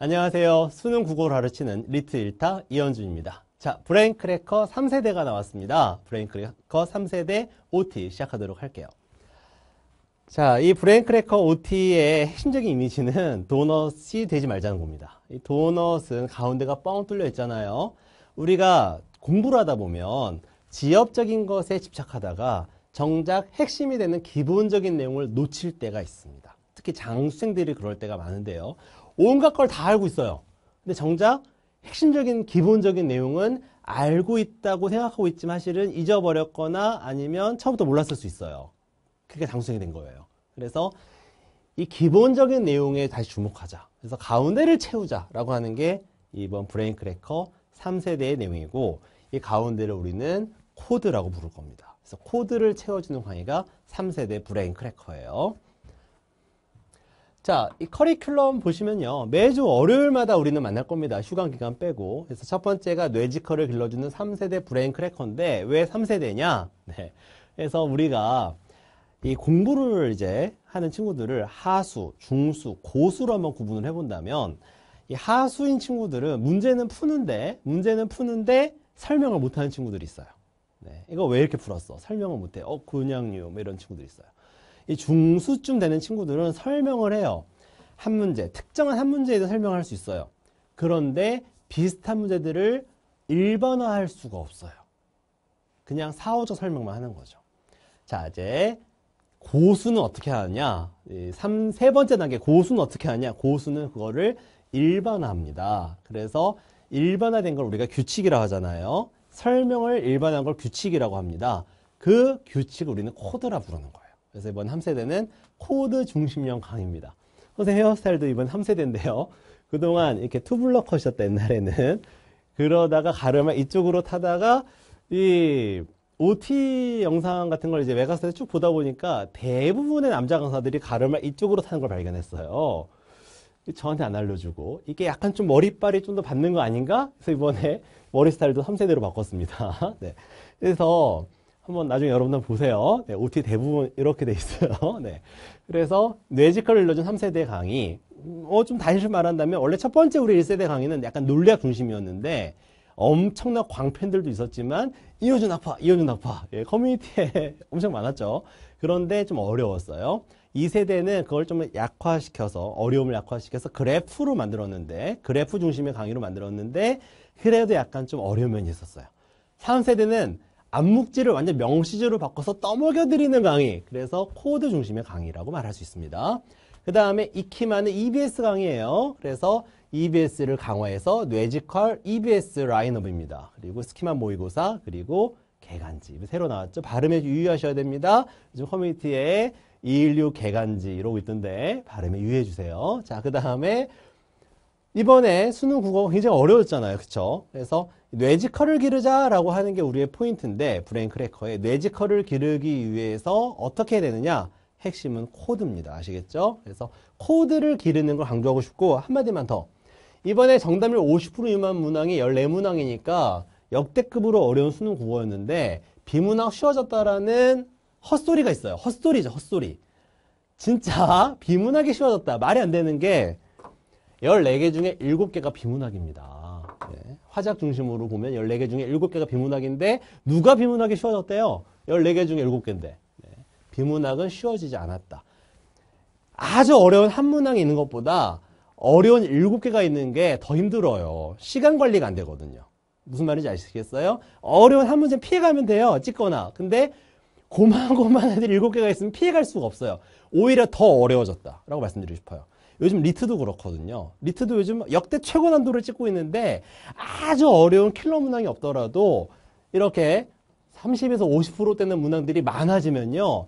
안녕하세요. 수능 국어를 가르치는 리트 1타 이현준입니다. 자, 브레인 크래커 3세대가 나왔습니다. 브레인 크래커 3세대 OT 시작하도록 할게요. 자, 이 브레인 크래커 OT의 핵심적인 이미지는 도넛이 되지 말자는 겁니다. 이 도넛은 가운데가 뻥 뚫려 있잖아요. 우리가 공부를 하다 보면 지엽적인 것에 집착하다가 정작 핵심이 되는 기본적인 내용을 놓칠 때가 있습니다. 특히 장수생들이 그럴 때가 많은데요. 온갖 걸 다 알고 있어요. 근데 정작 핵심적인 기본적인 내용은 알고 있다고 생각하고 있지만 실은 잊어버렸거나 아니면 처음부터 몰랐을 수 있어요. 그게 당수성이된 거예요. 그래서 이 기본적인 내용에 다시 주목하자. 그래서 가운데를 채우자라고 하는 게 이번 브레인 크래커 3세대의 내용이고 이 가운데를 우리는 코드라고 부를 겁니다. 그래서 코드를 채워주는 강의가 3세대 브레인 크래커예요. 자, 이 커리큘럼 보시면요. 매주 월요일마다 우리는 만날 겁니다. 휴강 기간 빼고. 그래서 첫 번째가 뇌지컬을 길러주는 3세대 브레인 크래커인데 왜 3세대냐? 네. 그래서 우리가 이 공부를 이제 하는 친구들을 하수, 중수, 고수로 한번 구분을 해본다면 이 하수인 친구들은 문제는 푸는데 문제는 푸는데 설명을 못하는 친구들이 있어요. 네. 이거 왜 이렇게 풀었어? 설명을 못해. 어, 그냥요. 뭐 이런 친구들이 있어요. 이 중수쯤 되는 친구들은 설명을 해요. 한 문제, 특정한 한 문제에 대서 설명할 수 있어요. 그런데 비슷한 문제들을 일반화할 수가 없어요. 그냥 사후적 설명만 하는 거죠. 자, 이제 고수는 어떻게 하느냐? 3, 세 번째 단계 고수는 어떻게 하냐? 고수는 그거를 일반화합니다. 그래서 일반화된 걸 우리가 규칙이라고 하잖아요. 설명을 일반화한 걸 규칙이라고 합니다. 그 규칙을 우리는 코드라 부르는 거예요. 그래서 이번 3세대는 코드 중심형 강의입니다. 선생님 헤어스타일도 이번 3세대인데요. 그동안 이렇게 투블럭 컷이었다 옛날에는. 그러다가 가르마 이쪽으로 타다가 이 OT 영상 같은 걸 이제 메가스에서 쭉 보다 보니까 대부분의 남자 강사들이 가르마 이쪽으로 타는 걸 발견했어요. 저한테 안 알려주고 이게 약간 좀 머리빨이 좀 더 받는 거 아닌가? 그래서 이번에 머리 스타일도 3세대로 바꿨습니다. 네. 그래서 한번 나중에 여러분들 보세요. 네, OT 대부분 이렇게 돼 있어요. 네. 그래서 뇌지컬을 일러준 3세대 강의. 어, 좀 다시 말한다면 원래 첫 번째 우리 1세대 강의는 약간 논리학 중심이었는데 엄청난 광팬들도 있었지만 이효준 아파, 이효준 아파. 예, 커뮤니티에 엄청 많았죠. 그런데 좀 어려웠어요. 2세대는 그걸 좀 약화시켜서 어려움을 약화시켜서 그래프로 만들었는데 그래프 중심의 강의로 만들었는데 그래도 약간 좀 어려운 면이 있었어요. 3세대는 암묵지를 완전 명시제로 바꿔서 떠먹여드리는 강의 그래서 코드 중심의 강의라고 말할 수 있습니다 그 다음에 익히마는 EBS 강의예요 그래서 EBS를 강화해서 뇌지컬 EBS 라인업입니다 그리고 스키마 모의고사 그리고 개간지 새로 나왔죠 발음에 유의하셔야 됩니다 요즘 커뮤니티에 216 개간지 이러고 있던데 발음에 유의해 주세요 자그 다음에 이번에 수능 국어가 굉장히 어려웠잖아요. 그쵸? 그래서 뇌지컬을 기르자라고 하는 게 우리의 포인트인데 브레인 크래커의 뇌지컬을 기르기 위해서 어떻게 해야 되느냐? 핵심은 코드입니다. 아시겠죠? 그래서 코드를 기르는 걸 강조하고 싶고 한마디만 더. 이번에 정답률 50% 미만 문항이 14문항이니까 역대급으로 어려운 수능 국어였는데 비문학 쉬워졌다라는 헛소리가 있어요. 헛소리죠, 헛소리. 진짜 비문학이 쉬워졌다. 말이 안 되는 게 14개 중에 7개가 비문학입니다. 예. 화작 중심으로 보면 14개 중에 7개가 비문학인데 누가 비문학이 쉬워졌대요? 14개 중에 7개인데. 예. 비문학은 쉬워지지 않았다. 아주 어려운 한 문항이 있는 것보다 어려운 7개가 있는 게 더 힘들어요. 시간 관리가 안 되거든요. 무슨 말인지 아시겠어요? 어려운 한 문제 피해가면 돼요. 찍거나. 근데 고만고만한 애들 7개가 있으면 피해갈 수가 없어요. 오히려 더 어려워졌다라고 말씀드리고 싶어요. 요즘 리트도 그렇거든요. 리트도 요즘 역대 최고 난도를 찍고 있는데 아주 어려운 킬러 문항이 없더라도 이렇게 30에서 5 0되는 문항들이 많아지면요.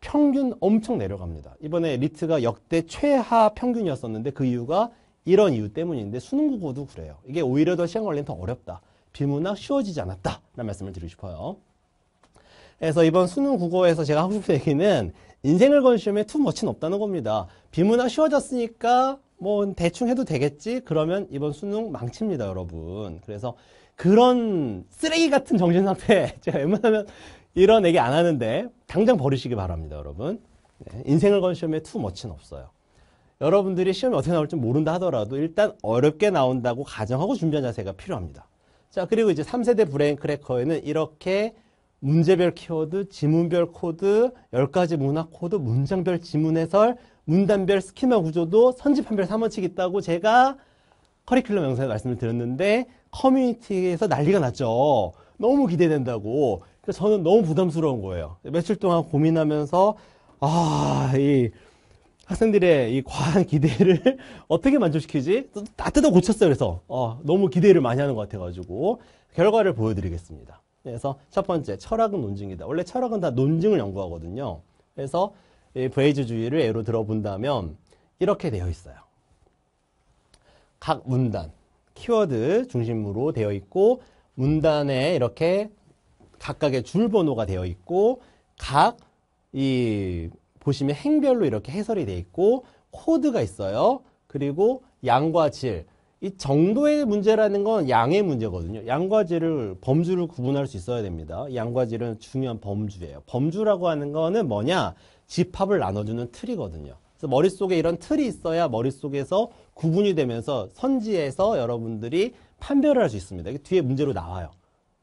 평균 엄청 내려갑니다. 이번에 리트가 역대 최하 평균이었었는데 그 이유가 이런 이유 때문인데 수능 국어도 그래요. 이게 오히려 더 시간 관리는 더 어렵다. 비문학 쉬워지지 않았다. 라는 말씀을 드리고 싶어요. 그래서 이번 수능 국어에서 제가 하고 싶은 얘기는 인생을 건 시험에 투머치는 없다는 겁니다. 비문화 쉬워졌으니까 뭐 대충 해도 되겠지? 그러면 이번 수능 망칩니다, 여러분. 그래서 그런 쓰레기 같은 정신 상태 제가 웬만하면 이런 얘기 안 하는데 당장 버리시기 바랍니다, 여러분. 네, 인생을 건 시험에 투머치는 없어요. 여러분들이 시험이 어떻게 나올지 모른다 하더라도 일단 어렵게 나온다고 가정하고 준비한 자세가 필요합니다. 자, 그리고 이제 3세대 브레인 크래커에는 이렇게 문제별 키워드, 지문별 코드, 10가지 문화 코드, 문장별 지문 해설, 문단별 스키마 구조도 선집판별 3원칙 있다고 제가 커리큘럼 영상에 말씀을 드렸는데 커뮤니티에서 난리가 났죠. 너무 기대된다고. 그래서 저는 너무 부담스러운 거예요. 며칠 동안 고민하면서 아, 이 학생들의 이 과한 기대를 어떻게 만족시키지? 다 뜯어 고쳤어요. 그래서 어, 너무 기대를 많이 하는 것 같아가지고 결과를 보여드리겠습니다. 그래서 첫 번째, 철학은 논증이다. 원래 철학은 다 논증을 연구하거든요. 그래서 브레이즈주의를 예로 들어본다면 이렇게 되어 있어요. 각 문단, 키워드 중심으로 되어 있고 문단에 이렇게 각각의 줄 번호가 되어 있고 각 이 보시면 행별로 이렇게 해설이 되어 있고 코드가 있어요. 그리고 양과 질이 정도의 문제라는 건 양의 문제거든요. 양과 질을 범주를 구분할 수 있어야 됩니다. 양과 질은 중요한 범주예요. 범주라고 하는 거는 뭐냐? 집합을 나눠주는 틀이거든요. 그래서 머릿속에 이런 틀이 있어야 머릿속에서 구분이 되면서 선지에서 여러분들이 판별을 할 수 있습니다. 이게 뒤에 문제로 나와요.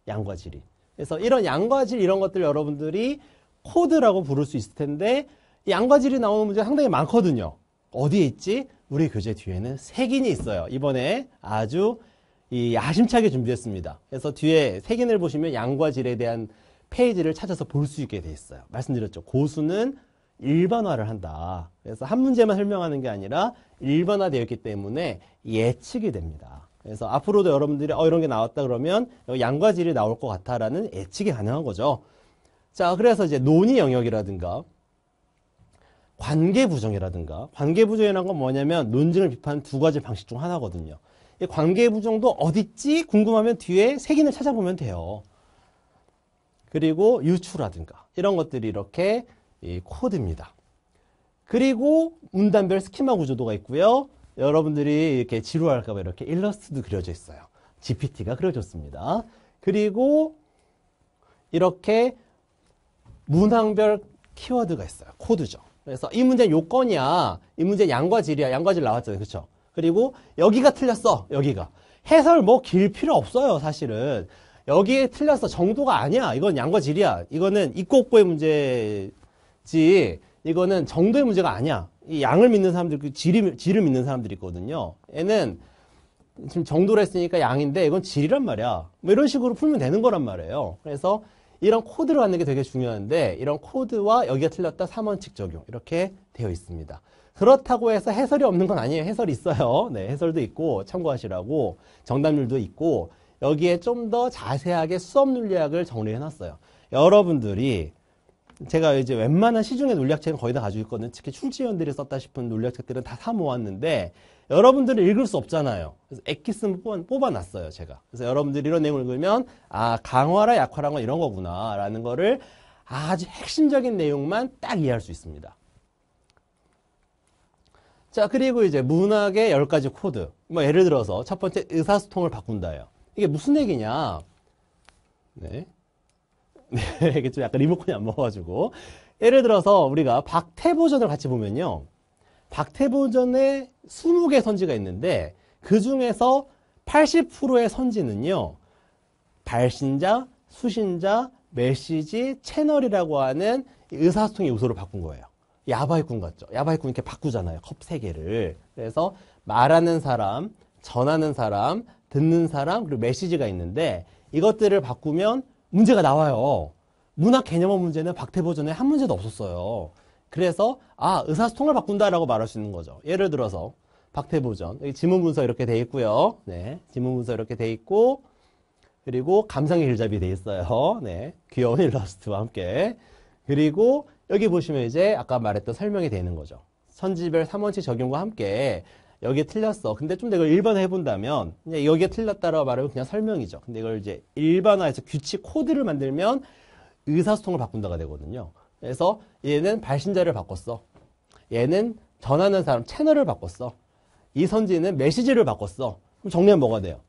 양과 질이. 그래서 이런 양과 질 이런 것들 여러분들이 코드라고 부를 수 있을 텐데 양과 질이 나오는 문제 상당히 많거든요. 어디에 있지? 우리 교재 뒤에는 색인이 있어요. 이번에 아주 이 야심차게 준비했습니다. 그래서 뒤에 색인을 보시면 양과 질에 대한 페이지를 찾아서 볼 수 있게 돼 있어요. 말씀드렸죠. 고수는 일반화를 한다. 그래서 한 문제만 설명하는 게 아니라 일반화되어 있기 때문에 예측이 됩니다. 그래서 앞으로도 여러분들이 어 이런 게 나왔다 그러면 양과 질이 나올 것같다라는 예측이 가능한 거죠. 자, 그래서 이제 논의 영역이라든가 관계 부정이라든가 관계 부정이라는 건 뭐냐면 논증을 비판하는 두 가지 방식 중 하나거든요. 이 관계 부정도 어딨지 궁금하면 뒤에 색인을 찾아보면 돼요. 그리고 유추라든가 이런 것들이 이렇게 코드입니다. 그리고 문단별 스키마 구조도가 있고요. 여러분들이 이렇게 지루할까봐 이렇게 일러스트도 그려져 있어요. GPT가 그려졌습니다. 그리고 이렇게 문항별 키워드가 있어요. 코드죠. 그래서 이 문제는 요건이야. 이문제 양과 질이야. 양과 질 나왔잖아요. 그렇죠? 그리고 여기가 틀렸어. 여기가. 해설 뭐 길 필요 없어요. 사실은. 여기에 틀렸어. 정도가 아니야. 이건 양과 질이야. 이거는 입고 없고의 문제지. 이거는 정도의 문제가 아니야. 이 양을 믿는 사람들, 그 질이, 질을 믿는 사람들이 있거든요. 얘는 지금 정도로 했으니까 양인데 이건 질이란 말이야. 뭐 이런 식으로 풀면 되는 거란 말이에요. 그래서 이런 코드를 갖는 게 되게 중요한데 이런 코드와 여기가 틀렸다 3원칙 적용 이렇게 되어 있습니다. 그렇다고 해서 해설이 없는 건 아니에요. 해설이 있어요. 네, 해설도 있고 참고하시라고 정답률도 있고 여기에 좀 더 자세하게 수업 논리학을 정리해 놨어요. 여러분들이 제가 이제 웬만한 시중의 논략책은 거의 다 가지고 있거든요. 특히 출제위원들이 썼다 싶은 논략책들은 다 사 모았는데 여러분들은 읽을 수 없잖아요. 그래서 엑기스 뽑아, 놨어요 제가. 그래서 여러분들이 이런 내용을 읽으면 아 강화라 약화라는 건 뭐 이런 거구나라는 거를 아주 핵심적인 내용만 딱 이해할 수 있습니다. 자 그리고 이제 문학의 1 0 가지 코드. 뭐 예를 들어서 첫 번째 의사소통을 바꾼다요. 이게 무슨 얘기냐? 네. 네, 이게 좀 약간 리모컨이 안 먹어가지고. 예를 들어서 우리가 박태보전을 같이 보면요. 박태보전에 20개 선지가 있는데 그 중에서 80%의 선지는요. 발신자, 수신자, 메시지, 채널이라고 하는 의사소통의 요소를 바꾼 거예요. 야바이꾼 같죠? 야바이꾼 이렇게 바꾸잖아요. 컵 세개를 그래서 말하는 사람, 전하는 사람, 듣는 사람, 그리고 메시지가 있는데 이것들을 바꾸면 문제가 나와요. 문학 개념어 문제는 박태보 전에 한 문제도 없었어요. 그래서 아 의사소통을 바꾼다라고 말할 수 있는 거죠. 예를 들어서 박태보전 여기 지문 문서 이렇게 돼 있고요. 네, 지문 문서 이렇게 돼 있고 그리고 감상의 길잡이 돼 있어요. 네, 귀여운 일러스트와 함께 그리고 여기 보시면 이제 아까 말했던 설명이 되는 거죠. 선지별 3원칙 적용과 함께 여기에 틀렸어. 근데 좀 내가 일반화 해본다면 그냥 여기에 틀렸다라고 말하면 그냥 설명이죠. 근데 이걸 이제 일반화해서 규칙 코드를 만들면 의사소통을 바꾼다가 되거든요. 그래서 얘는 발신자를 바꿨어. 얘는 전하는 사람 채널을 바꿨어. 이 선지는 메시지를 바꿨어. 그럼 정리하면 뭐가 돼요?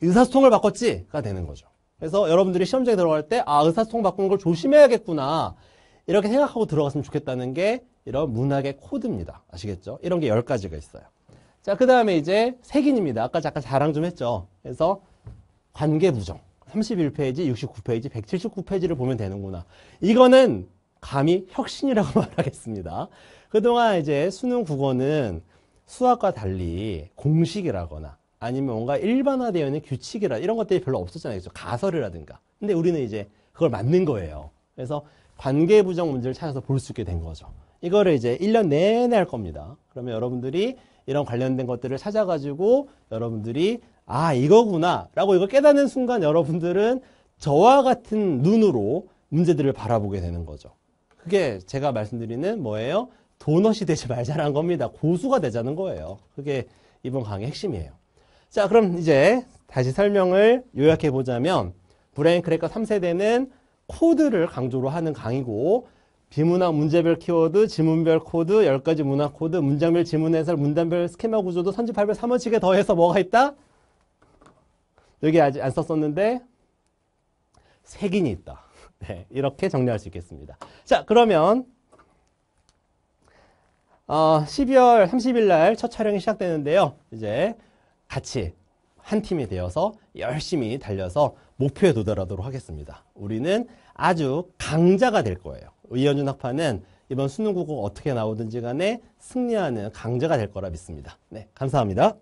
의사소통을 바꿨지가 되는 거죠. 그래서 여러분들이 시험장에 들어갈 때 아, 의사소통 바꾸는 걸 조심해야겠구나. 이렇게 생각하고 들어갔으면 좋겠다는 게 이런 문학의 코드입니다. 아시겠죠? 이런 게 10가지가 있어요. 자, 그 다음에 이제 색인입니다. 아까 잠깐 자랑 좀 했죠. 그래서 관계 부정. 31페이지, 69페이지, 179페이지를 보면 되는구나. 이거는 감히 혁신이라고 말하겠습니다. 그동안 이제 수능 국어는 수학과 달리 공식이라거나 아니면 뭔가 일반화되어 있는 규칙이라 이런 것들이 별로 없었잖아요. 가설이라든가. 근데 우리는 이제 그걸 맞는 거예요. 그래서 관계 부정 문제를 찾아서 볼 수 있게 된 거죠. 이거를 이제 1년 내내 할 겁니다. 그러면 여러분들이 이런 관련된 것들을 찾아가지고 여러분들이 아, 이거구나 라고 이거 깨닫는 순간 여러분들은 저와 같은 눈으로 문제들을 바라보게 되는 거죠. 그게 제가 말씀드리는 뭐예요? 도넛이 되지 말자는 겁니다. 고수가 되자는 거예요. 그게 이번 강의 핵심이에요. 자, 그럼 이제 다시 설명을 요약해 보자면 브레인 크래커 3세대는 코드를 강조로 하는 강의고 비문학 문제별 키워드, 지문별 코드, 10가지 문학 코드, 문장별 지문 해설, 문단별 스케마 구조도 선집 8별 3원칙에 더해서 뭐가 있다? 여기 아직 안 썼었는데 색인이 있다. 네, 이렇게 정리할 수 있겠습니다. 자, 그러면 어, 12월 30일 날 첫 촬영이 시작되는데요. 이제 같이 한 팀이 되어서 열심히 달려서 목표에 도달하도록 하겠습니다. 우리는 아주 강자가 될 거예요. 이현준 학파는 이번 수능 국어 어떻게 나오든지 간에 승리하는 강자가 될 거라 믿습니다. 네, 감사합니다.